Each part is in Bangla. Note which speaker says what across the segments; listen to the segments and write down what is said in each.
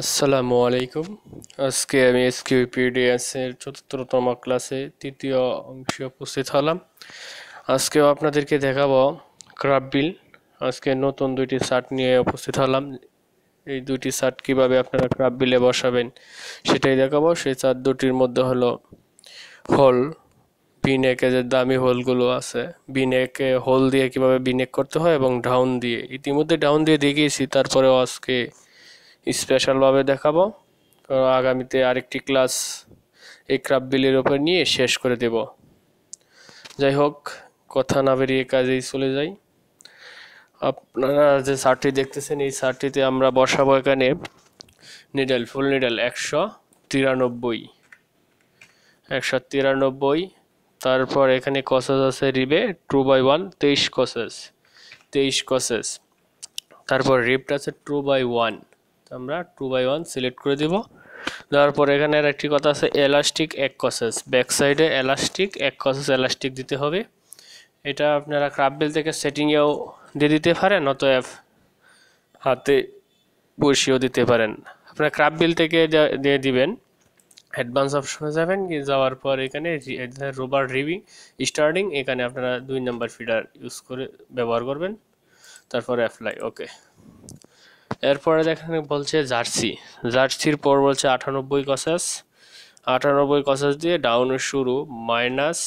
Speaker 1: আসসালামু আলাইকুম আজকে আমি এসকিউপিডিএসের চতুর্থতম ক্লাসে তৃতীয় অংশে উপস্থিত হলাম আজকেও আপনাদেরকে দেখাবো ক্রাফ বিল আজকে নতুন দুইটি শার্ট নিয়ে উপস্থিত হলাম এই দুইটি শার্ট কিভাবে আপনারা ক্রাফ বিলে বসাবেন সেটাই দেখাবো সেই চার দুটির মধ্যে হলো হোল বিনেকে যে দামি হোলগুলো আছে বিনেকে হোল দিয়ে কিভাবে বিনেক করতে হয় এবং ডাউন দিয়ে ইতিমধ্যে ডাউন দিয়ে দেখিয়েছি তারপরেও আজকে স্পেশালভাবে দেখাবো কারণ আগামীতে আরেকটি ক্লাস এই ক্রাপ বিলের ওপর নিয়ে শেষ করে দেব যাই হোক কথা না বেরিয়ে কাজেই চলে যাই আপনারা যে সারটি দেখতেছেন এই সারটিতে আমরা বসাবো এখানে নিডেল ফুল নিডেল একশো তিরানব্বই একশো তিরানব্বই তারপর এখানে কসেস আছে রিবে টু বাই ওয়ান তেইশ কসেস তেইশ কসেস তারপর রিপটা আছে টু বাই ওয়ান আমরা টু বাই ওয়ান সিলেক্ট করে দিব দেওয়ার পর এখানে আর একটি কথা আছে এলাস্টিক এক কসেস ব্যাক সাইডে এলাস্টিক এক কসেস এলাস্টিক দিতে হবে এটা আপনারা ক্রাফ বেল থেকে সেটিংয়েও দিয়ে দিতে পারেন অত অ্যাপ হাতে বসিয়েও দিতে পারেন আপনারা ক্রাফ বিল থেকে দিয়ে দিবেন অ্যাডভান্স অপশনে যাবেন যাওয়ার পর এখানে রোবার রিভিং স্টার্টিং এখানে আপনারা দুই নাম্বার ফিডার ইউজ করে ব্যবহার করবেন তারপর অ্যাপ্লাই ওকে এরপরে দেখেন বলছে জার্সি জার্সির পর বলছে আটানব্বই কসাস আটানব্বই কষাস দিয়ে ডাউন শুরু মাইনাস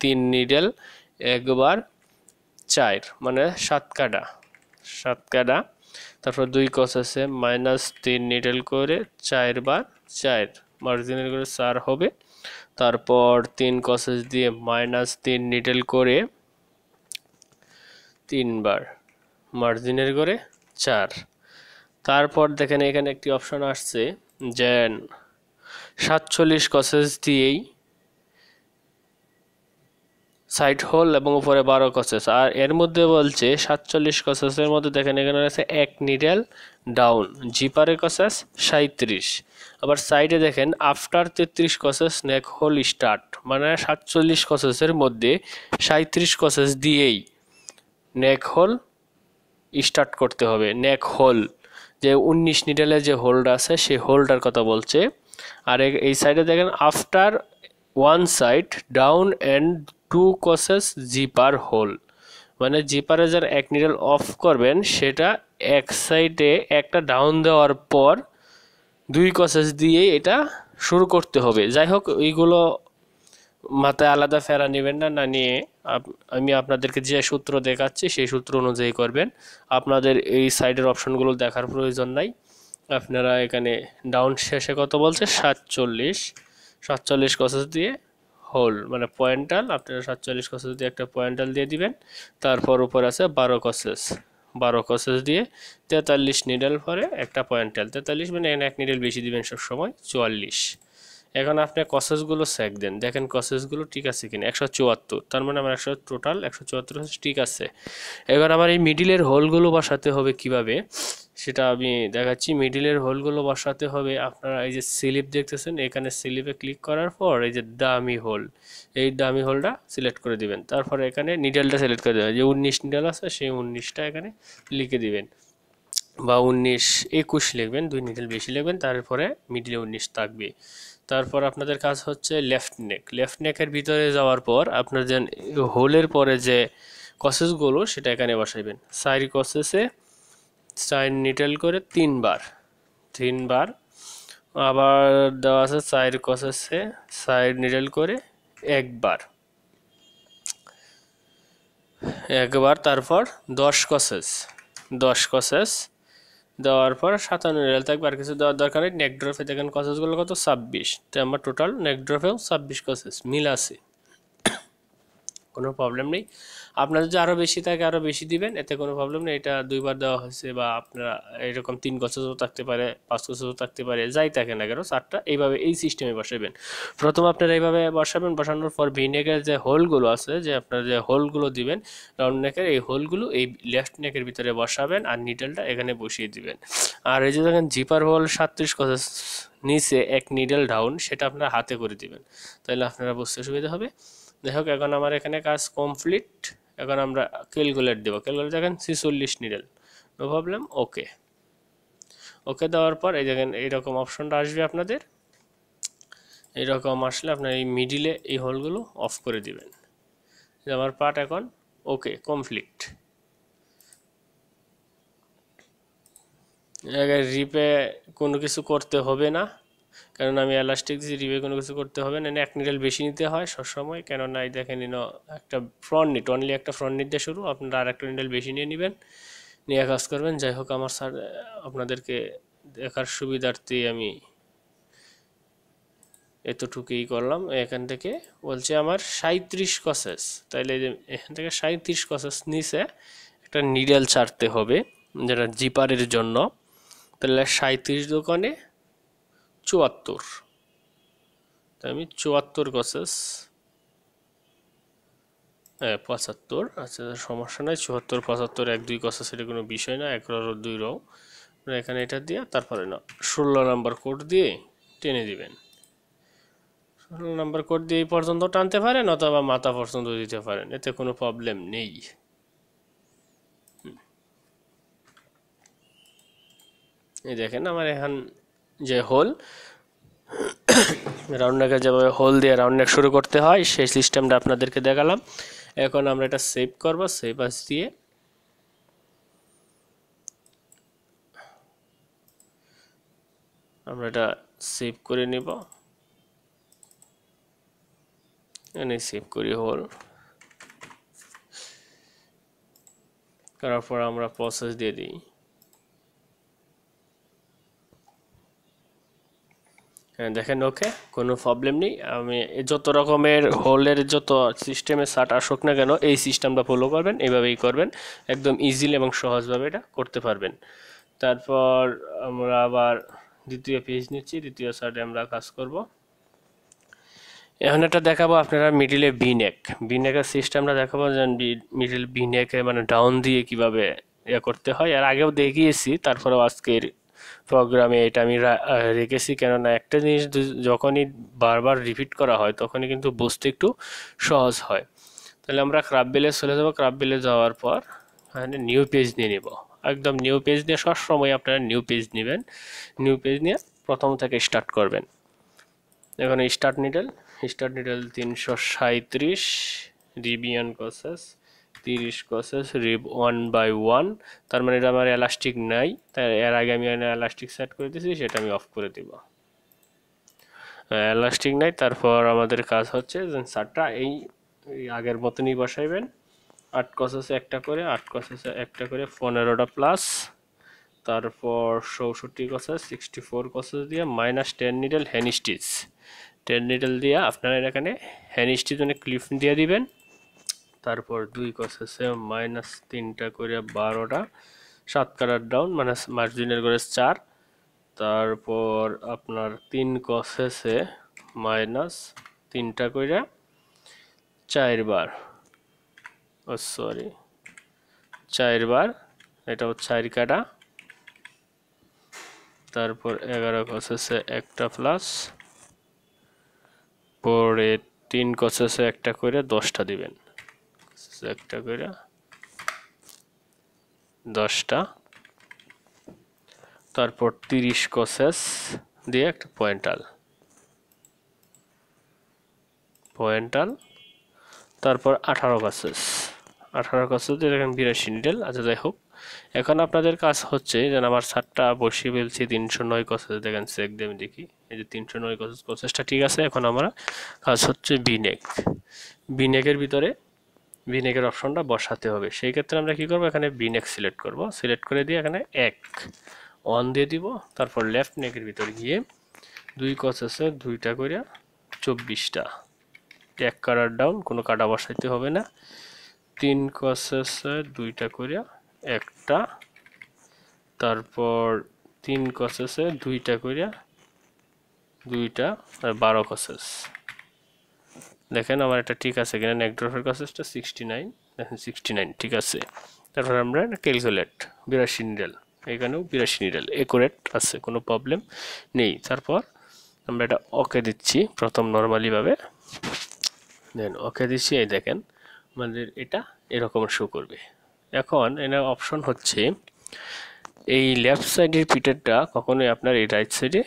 Speaker 1: তিন নিডেল একবার চার মানে সাত কাটা সাত কাটা তারপর দুই কষাসে মাইনাস তিন নিডেল করে চারবার চার মার্জিনের করে চার হবে তারপর তিন কষাস দিয়ে মাইনাস তিন নিডেল করে তিনবার মার্জিনের করে চার তারপর দেখেন এখানে একটি অপশন আসছে যে সাতচল্লিশ কসেস দিয়েই সাইড হোল এবং উপরে বারো কসেস আর এর মধ্যে বলছে সাতচল্লিশ কসেসের মধ্যে দেখেন এখানে আছে এক নিডেল ডাউন জিপারে কসেস সাঁত্রিশ আবার সাইডে দেখেন আফটার তেত্রিশ কসেস নেক হোল স্টার্ট মানে সাতচল্লিশ কসেসের মধ্যে সাঁত্রিশ কসেস দিয়েই নেক হোল স্টার্ট করতে হবে নেক হোল যে উনিশ নিডেলে যে হোল্ড আছে সেই হোল্ডার কথা বলছে আর এই সাইডে দেখেন after one side down and two courses zipper hole মানে জিপারে যার এক নিডেল অফ করবেন সেটা এক সাইডে একটা ডাউন দেওয়ার পর দুই কসেস দিয়ে এটা শুরু করতে হবে যাই হোক এইগুলো মাথায় আলাদা ফেরা নেবেন না না নিয়ে আমি আপনাদেরকে যে সূত্র দেখাচ্ছি সেই সূত্র অনুযায়ী করবেন আপনাদের এই সাইডের অপশনগুলো দেখার প্রয়োজন নাই আপনারা এখানে ডাউন শেষে কত বলছে সাতচল্লিশ সাতচল্লিশ কষা দিয়ে হোল মানে পয়েন্টাল আপনারা সাতচল্লিশ কষেস দিয়ে একটা পয়েন্টাল দিয়ে দিবেন তারপর উপর আছে বারো কষেস বারো কষেস দিয়ে তেতাল্লিশ নিডেল পরে একটা পয়েন্টাল তেতাল্লিশ মানে এক নিডেল বেশি দিবেন সবসময় চুয়াল্লিশ এখন আপনি কসেসগুলো সেক দেন দেখেন কসেসগুলো ঠিক আছে কিনা একশো চুয়াত্তর তার মানে আমার একশো টোটাল একশো চুয়াত্তর ঠিক আছে এবার আমার এই মিডিলের হোলগুলো বসাতে হবে কিভাবে সেটা আমি দেখাচ্ছি মিডিলের হোলগুলো বসাতে হবে আপনারা এই যে স্লিপ দেখতেছেন এখানে স্লিপে ক্লিক করার পর এই যে দামি হোল এই দামি হোলটা সিলেক্ট করে দিবেন তারপরে এখানে নিডেলটা সিলেক্ট করে দেবেন যে উনিশ নিডেল আছে সেই উনিশটা এখানে লিখে দিবেন বা উনিশ একুশ লিখবেন দুই নিডেল বেশি লিখবেন তারপরে মিডিলে উনিশ থাকবে তারপর আপনাদের কাজ হচ্ছে লেফট নেক লেফট নেকের ভিতরে যাওয়ার পর আপনার যে হোলের পরে যে কসেসগুলো সেটা এখানে বসাইবেন সাইড কসেসে সাইড নিটেল করে তিনবার তিনবার আবার দেওয়া আছে সাইড কসেসে সাইড নিটেল করে একবার একবার তারপর দশ কসেস দশ কসেস দেওয়ার পর সাতান্ন রেল থাকবে আর কিছু দেওয়ার দরকার নেই নেকড্রফে দেখেন কসেসগুলো কত ছাব্বিশ তো আমার টোটাল নেকড্রফেও ছাব্বিশ কসেস মিল আছে কোনো প্রবলেম নেই আপনার যদি আরও বেশি থাকে আরও বেশি দিবেন এতে কোনো প্রবলেম নেই এটা দুইবার দেওয়া হয়েছে বা আপনারা এরকম তিন গছরও থাকতে পারে পাঁচ গছরও থাকতে পারে যাই থাকে না কেন চারটা এইভাবে এই সিস্টেমে বসাবেন প্রথম আপনারা এইভাবে বসাবেন বসানোর পর ভিনেকের যে হোলগুলো আছে যে আপনার যে হোলগুলো দিবেন রাউন্ড নেকের এই হোলগুলো এই লেফট নেকের ভিতরে বসাবেন আর নিডেলটা এখানে বসিয়ে দিবেন আর এই যে দেখেন জিপার হোল সাতত্রিশ কথা নিচে এক নিডেল ডাউন সেটা আপনারা হাতে করে দিবেন তাহলে আপনারা বুঝতে সুবিধা হবে হোক এখন আমার এখানে কাজ কমপ্লিট এখন আমরা ক্যালকুলেট দেবো ক্যালকুলেট দেখেন ছিচল্লিশ needle no problem okay okay দেওয়ার পর এই দেখেন এইরকম অপশনটা আসবে আপনাদের রকম আসলে আপনার এই মিডিলে এই হলগুলো অফ করে দিবেন আমার পার্ট এখন ওকে কমপ্লিট রিপে কোনো কিছু করতে হবে না কারণ আমি এলাস্টিক দিয়ে রিভে কোনো কিছু করতে হবে না এক নিডেল বেশি নিতে হয় সবসময় কেননা এই দেখেন নিন একটা ফ্রন্ট নিট অনলি একটা ফ্রন্ট নিট দিয়ে শুরু আপনারা আর একটা নিডেল বেশি নিয়ে নেবেন নিয়ে কাজ করবেন যাই হোক আমার স্যার আপনাদেরকে দেখার সুবিধার্থে আমি এতটুকুই করলাম এখান থেকে বলছে আমার সাঁত্রিশ কসেস তাইলে এখান থেকে সাঁত্রিশ কসেস নিচে একটা নিডেল ছাড়তে হবে যেটা জিপারের জন্য তাহলে সাঁত্রিশ দোকানে চুয়াত্তর আমি চুয়াত্তর গসেস হ্যাঁ পঁচাত্তর আচ্ছা সমস্যা নাই চুয়াত্তর পঁচাত্তর এক দুই গসেস এটা কোনো বিষয় না এক রো দুই রো মানে এখানে এটা দিয়ে তারপরে না ষোলো নাম্বার কোড দিয়ে টেনে দিবেন ষোলো নাম্বার কোড দিয়ে এই পর্যন্ত টানতে পারেন অথবা মাথা পর্যন্ত দিতে পারেন এতে কোনো প্রবলেম নেই এই দেখেন আমার এখান যে হোল রাউন্ড নেকের যেভাবে হোল দিয়ে রাউন্ড নেক শুরু করতে হয় সেই সিস্টেমটা আপনাদেরকে দেখালাম এখন আমরা এটা সেভ করব সেভ আস দিয়ে আমরা এটা সেভ করে নিব এনে সেভ করি হোল করার পর আমরা প্রসেস দিয়ে দিই হ্যাঁ, দেখেন ওকে কোনো প্রবলেম নেই আমি যত রকমের হোলের যত সিস্টেমে সাট আসুক না কেন এই সিস্টেমটা ফলো করবেন এভাবেই করবেন একদম ইজিলি এবং সহজভাবে এটা করতে পারবেন তারপর আমরা আবার দ্বিতীয় পেজ নিচ্ছি দ্বিতীয় সাটে আমরা কাজ করব এখন এটা দেখাবো আপনারা মিডিলে বিনেক বিনেকের সিস্টেমটা দেখাবো যেন মিডিল বিনেকে e মানে ডাউন দিয়ে কিভাবে ইয়ে করতে হয় আর আগেও দেখিয়েছি তারপরেও আজকের প্রোগ্রামে এটা আমি রেখেছি কেননা একটা জিনিস যখনই বারবার রিপিট করা হয় তখনই কিন্তু বুঝতে একটু সহজ হয় তাহলে আমরা ক্রাব বেলে চলে যাবো ক্রাব যাওয়ার পর এখানে নিউ পেজ নিয়ে নেব একদম নিউ পেজ নিয়ে সবসময় আপনারা নিউ পেজ নেবেন নিউ পেজ নিয়ে প্রথম থেকে স্টার্ট করবেন এখানে স্টার্ট নিডেল স্টার্ট নিডেল তিনশো সাঁত্রিশ রিবিয়ান কসেস তিরিশ crosses rib one by one তার মানে এটা আমার এলাস্টিক নাই তাই এর আগে আমি এলাস্টিক সেট করে দিয়েছি সেটা আমি অফ করে দিব এলাস্টিক নাই তারপর আমাদের কাজ হচ্ছে সারটা এই আগের মতনই বসাইবেন আট কসেসে একটা করে আট কসেসে একটা করে পনেরোটা প্লাস তারপর চৌষট্টি কসেস সিক্সটি ফোর কসেস দিয়ে minus ten needle stitch ten needle দিয়ে আপনারা এখানে স্টিচ মানে ক্লিপ দিয়ে দিবেন তারপর দুই সেম মাইনাস তিনটা করে বারোটা সাত কাটার ডাউন মানে মার্জিনের করে চার তারপর আপনার তিন সে মাইনাস তিনটা করে চারবার ও সরি চারবার এটা হচ্ছে চার কাটা তারপর এগারো কষেছে একটা প্লাস পরে তিন কষেছে একটা করে দশটা দিবেন একটা করে দশটা তারপর তিরিশ কসেস দিয়ে একটা পয়েন্টাল পয়েন্টাল তারপর আঠারো কসেস আঠারো কসেস দিয়ে দেখেন বিরাশি নিডেল আচ্ছা যাই হোক এখন আপনাদের কাজ হচ্ছে যেন আমার সাতটা বসিয়ে ফেলছি তিনশো নয় কসেস দেখেন সেক দিয়ে আমি দেখি এই যে তিনশো নয় কসেস কসেসটা ঠিক আছে এখন আমরা কাজ হচ্ছে বিনেক বিনেকের ভিতরে ভিনেগার অপশনটা বসাতে হবে সেই ক্ষেত্রে আমরা কি করব এখানে ভিনেক সিলেক্ট করব সিলেক্ট করে দিয়ে এখানে এক অন দিয়ে দিব তারপর লেফট নেকের ভিতর গিয়ে দুই কচ আছে দুইটা করে চব্বিশটা এক কাটার ডাউন কোনো কাটা বসাইতে হবে না তিন কচ আছে দুইটা করে একটা তারপর তিন আছে দুইটা করিয়া দুইটা আর বারো কসেস দেখেন আমার এটা ঠিক আছে কিনা নেকড্রফের কাছেসটা সিক্সটি নাইন দেখেন সিক্সটি নাইন ঠিক আছে তারপর আমরা ক্যালকুলেট বিরাশি নিডাল এখানেও বিরাশি নিডাল একুরেট আছে কোনো প্রবলেম নেই তারপর আমরা এটা ওকে দিচ্ছি প্রথম নর্মালিভাবে দেন ওকে দিচ্ছি এই দেখেন আমাদের এটা এরকম শো করবে এখন এনার অপশন হচ্ছে এই লেফট সাইডের পিটারটা কখনোই আপনার এই রাইট সাইডে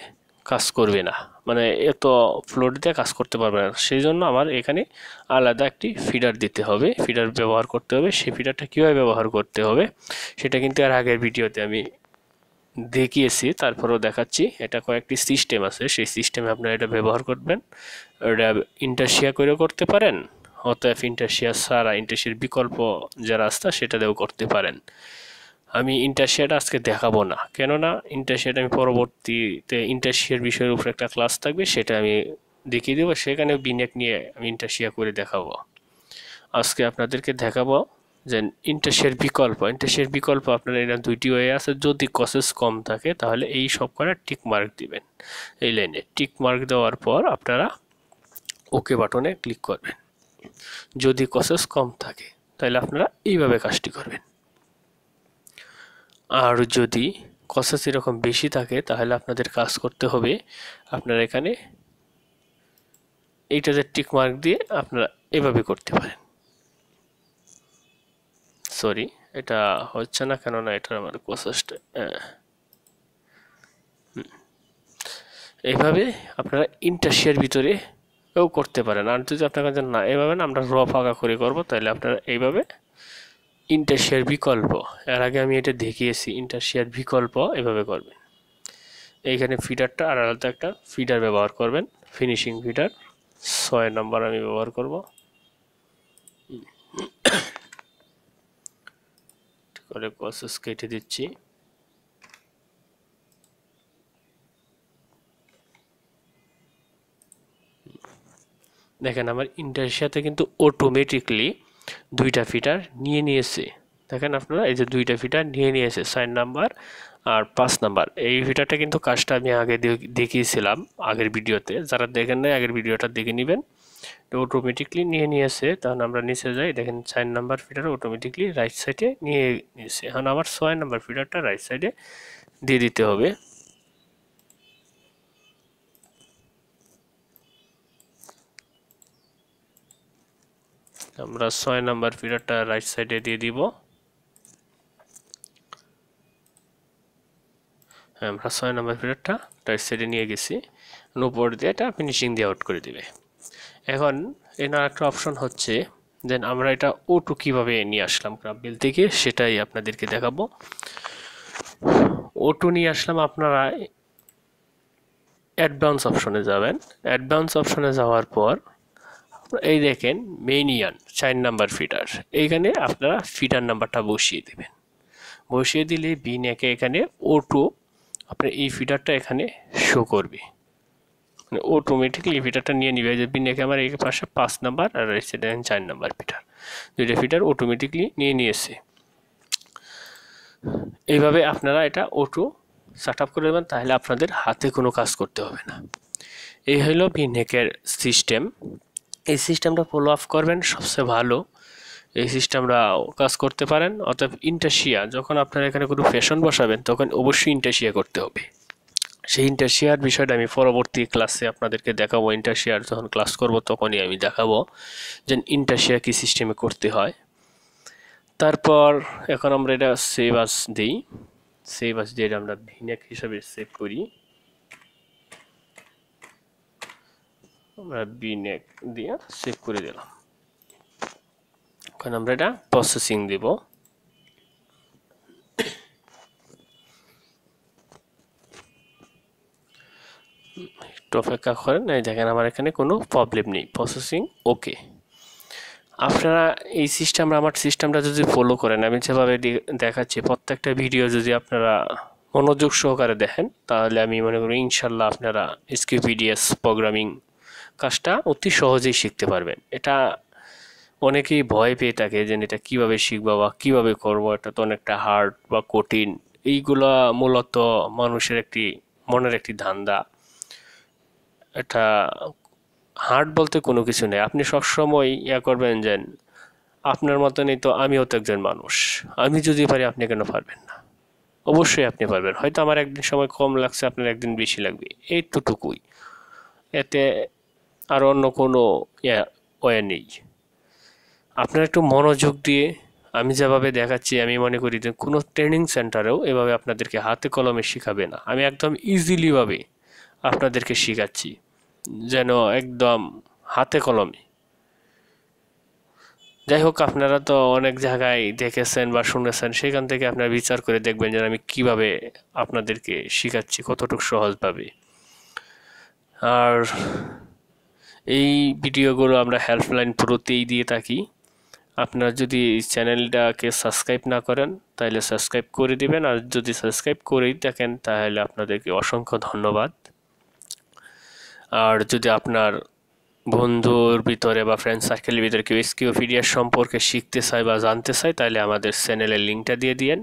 Speaker 1: কাজ করবে না মানে এত ফ্লোট দিয়ে কাজ করতে পারবে না সেই জন্য আমার এখানে আলাদা একটি ফিডার দিতে হবে ফিডার ব্যবহার করতে হবে সেই ফিডারটা কীভাবে ব্যবহার করতে হবে সেটা কিন্তু আর আগের ভিডিওতে আমি দেখিয়েছি তারপরেও দেখাচ্ছি এটা কয়েকটি সিস্টেম আছে সেই সিস্টেমে আপনারা এটা ব্যবহার করবেন এটা ইন্টারশিয়া করে করতে পারেন অতএব ইন্টারশিয়া ছাড়া ইন্টারশিয়ার বিকল্প যারা রাস্তা সেটা দেও করতে পারেন আমি ইন্টারশেড আজকে দেখাবো না কেননা ইন্টারশেড আমি পরবর্তীতে ইন্টারশিয়ার বিষয়ের উপর একটা ক্লাস থাকবে সেটা আমি দেখিয়ে দেবো সেখানে বিনেক নিয়ে আমি ইন্টারশিয়া করে দেখাবো আজকে আপনাদেরকে দেখাবো যে ইন্টারশিয়ার বিকল্প ইন্টারশিয়ার বিকল্প আপনার এরা দুইটি ওয়ে আছে যদি কসেস কম থাকে তাহলে এই সব করা টিক মার্ক দিবেন এই লাইনে টিক মার্ক দেওয়ার পর আপনারা ওকে বাটনে ক্লিক করবেন যদি কসেস কম থাকে তাহলে আপনারা এইভাবে কাজটি করবেন আর যদি কসাস এরকম বেশি থাকে তাহলে আপনাদের কাজ করতে হবে আপনারা এখানে এইটাতে টিক মার্ক দিয়ে আপনারা এভাবে করতে পারেন সরি এটা হচ্ছে না কেননা এটা আমার কসাসটা হ্যাঁ। এইভাবে আপনারা ইন্টারশিয়ার ভিতরে এও করতে পারেন আর যদি আপনার কাছে না এভাবে না আমরা র ফাঁকা করে করবো তাহলে আপনারা এইভাবে ইন্টারশেয়ার বিকল্প এর আগে আমি এটা দেখিয়েছি ইন্টারশেয়ার বিকল্প এভাবে করবেন এইখানে ফিডারটা আর আলাদা একটা ফিডার ব্যবহার করবেন ফিনিশিং ফিডার ছয় নম্বর আমি ব্যবহার করব করে প্রসেস কেটে দিচ্ছি দেখেন আমার ইন্টারশিয়াতে কিন্তু অটোমেটিকলি দুইটা ফিটার নিয়ে নিয়েছে দেখেন আপনারা এই যে দুইটা ফিটার নিয়ে নিয়েছে সাইন নাম্বার আর পাঁচ নাম্বার এই ফিটারটা কিন্তু কাজটা আমি আগে দেখিয়েছিলাম আগের ভিডিওতে যারা দেখেন নাই আগের ভিডিওটা দেখে নেবেন অটোমেটিকলি নিয়ে নিয়েছে তখন আমরা নিচে যাই দেখেন sign number feeder automatically right সাইডে নিয়ে নিয়েছে এখন আমার ছয় নাম্বার ফিটারটা রাইট সাইডে দিয়ে দিতে হবে আমরা ছয় নাম্বার পিরিয়ডটা রাইট সাইডে দিয়ে দিব হ্যাঁ আমরা ছয় নাম্বার পিরিয়ডটা রাইট সাইডে নিয়ে গেছি উপর দিয়ে এটা ফিনিশিং দিয়ে আউট করে দিবে এখন এনার একটা অপশন হচ্ছে দেন আমরা এটা ও টু কীভাবে নিয়ে আসলাম বিল থেকে সেটাই আপনাদেরকে দেখাবো ও টু নিয়ে আসলাম আপনারা অ্যাডভান্স অপশনে যাবেন অ্যাডভান্স অপশনে যাওয়ার পর এই দেখেন মেনিয়ান চার নাম্বার ফিডার এইখানে আপনারা ফিডার নাম্বারটা বসিয়ে দেবেন বসিয়ে দিলে বিন একে এখানে ওটো আপনার এই ফিডারটা এখানে শো করবে মানে অটোমেটিকলি ফিডারটা নিয়ে নিবে যে বিনেকে আমার এই পাশে পাঁচ নাম্বার আর দেখেন চার নাম্বার ফিডার দুইটা ফিডার অটোমেটিকলি নিয়ে নিয়েছে এইভাবে আপনারা এটা অটো সেট করে দেবেন তাহলে আপনাদের হাতে কোনো কাজ করতে হবে না এই হলো বিনেকের সিস্টেম এই সিস্টেমটা ফলো আপ করবেন সবচেয়ে ভালো এই সিস্টেমটা কাজ করতে পারেন অর্থাৎ ইন্টারশিয়া যখন আপনারা এখানে কোনো ফ্যাশন বসাবেন তখন অবশ্যই ইন্টারশিয়া করতে হবে সেই ইন্টারশিয়ার বিষয়টা আমি পরবর্তী ক্লাসে আপনাদেরকে দেখাবো ইন্টারশিয়ার যখন ক্লাস করব তখনই আমি দেখাবো যে ইন্টারশিয়া কী সিস্টেমে করতে হয় তারপর এখন আমরা এটা সেভ আস দিই সেভ আস দিয়ে আমরা ভিনেক হিসাবে সেভ করি আমরা বি নেক দিয়ে সেভ করে দিলাম ওখানে আমরা এটা প্রসেসিং দেব একটু অপেক্ষা করেন এই দেখেন আমার এখানে কোনো প্রবলেম নেই প্রসেসিং ওকে আপনারা এই সিস্টেমটা আমার সিস্টেমটা যদি ফলো করেন আমি যেভাবে দেখাচ্ছি প্রত্যেকটা ভিডিও যদি আপনারা মনোযোগ সহকারে দেখেন তাহলে আমি মনে করি ইনশাল্লাহ আপনারা এসকিউপিডিএস প্রোগ্রামিং e কাজটা অতি সহজেই শিখতে পারবেন এটা অনেকেই ভয় পেয়ে থাকে যে এটা কিভাবে শিখবো বা কিভাবে করবো এটা তো অনেকটা হার্ড বা কঠিন এইগুলা মূলত মানুষের একটি মনের একটি ধান্দা এটা হার্ড বলতে কোনো কিছু নেই আপনি সবসময় ইয়া করবেন যে আপনার মতনই তো আমিও তো একজন মানুষ আমি যদি পারি আপনি কেন পারবেন না অবশ্যই আপনি পারবেন হয়তো আমার একদিন সময় কম লাগছে আপনার একদিন বেশি লাগবে এই এইটুকুই এতে আর অন্য কোনো ইয়ে, ওয়ে নেই আপনারা একটু মনোযোগ দিয়ে আমি যেভাবে দেখাচ্ছি আমি মনে করি যে কোনো ট্রেনিং সেন্টারেও এভাবে আপনাদেরকে হাতে কলমে শেখাবে না আমি একদম ইজিলিভাবে আপনাদেরকে শেখাচ্ছি যেন একদম হাতে কলমে যাই হোক আপনারা তো অনেক জায়গায় দেখেছেন বা শুনেছেন সেখান থেকে আপনারা বিচার করে দেখবেন যে আমি কিভাবে আপনাদেরকে শেখাচ্ছি কতটুকু সহজভাবে আর এই ভিডিওগুলো আমরা হেল্পলাইন পুরোতেই দিয়ে থাকি আপনারা যদি চ্যানেলটাকে সাবস্ক্রাইব না করেন তাহলে সাবস্ক্রাইব করে দিবেন আর যদি সাবস্ক্রাইব করেই থাকেন তাহলে আপনাদেরকে অসংখ্য ধন্যবাদ আর যদি আপনার বন্ধুর ভিতরে বা ফ্রেন্ড সার্কেলের ভিতরে কেউ এসকিওপিডিয়া সম্পর্কে শিখতে চায় বা জানতে চায় তাহলে আমাদের চ্যানেলের লিঙ্কটা দিয়ে দিয়েন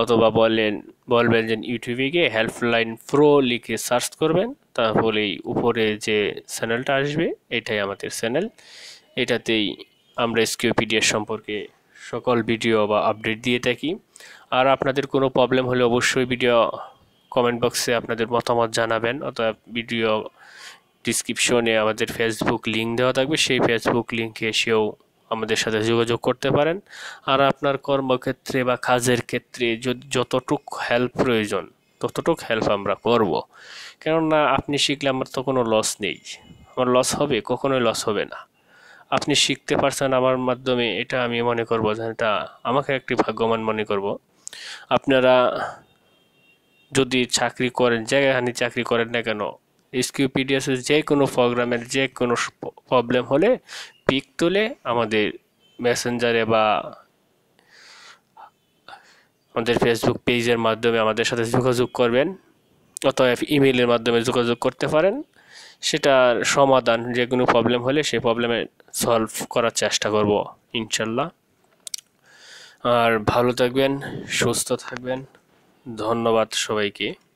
Speaker 1: অথবা বলেন বলবেন যে ইউটিউবে গিয়ে হেল্পলাইন প্রো লিখে সার্চ করবেন তাহলেই উপরে যে চ্যানেলটা আসবে এটাই আমাদের চ্যানেল এটাতেই আমরা স্কিওপিডিয়া সম্পর্কে সকল ভিডিও বা আপডেট দিয়ে থাকি আর আপনাদের কোনো প্রবলেম হলে অবশ্যই ভিডিও কমেন্ট বক্সে আপনাদের মতামত জানাবেন অথবা ভিডিও ডিসক্রিপশনে আমাদের ফেসবুক লিঙ্ক দেওয়া থাকবে সেই ফেসবুক লিঙ্কে এসেও আমাদের সাথে যোগাযোগ করতে পারেন আর আপনার কর্মক্ষেত্রে বা কাজের ক্ষেত্রে যতটুক হেল্প প্রয়োজন ততটুক হেল্প আমরা করব। কেননা আপনি শিখলে আমার তো কোনো লস নেই আমার লস হবে কখনোই লস হবে না আপনি শিখতে পারছেন আমার মাধ্যমে এটা আমি মনে করব এটা আমাকে একটি ভাগ্যমান মনে করব আপনারা যদি চাকরি করেন জায়গাহানি চাকরি করেন না কেন এসকিউপিডিএসের যে কোনো প্রোগ্রামের যে কোনো প্রবলেম হলে পিক তুলে আমাদের মেসেঞ্জারে বা আমাদের ফেসবুক পেজের মাধ্যমে আমাদের সাথে যোগাযোগ করবেন অথবা ইমেলের মাধ্যমে যোগাযোগ করতে পারেন সেটার সমাধান যে কোনো প্রবলেম হলে সেই প্রবলেমে সলভ করার চেষ্টা করব ইনশাল্লাহ আর ভালো থাকবেন সুস্থ থাকবেন ধন্যবাদ সবাইকে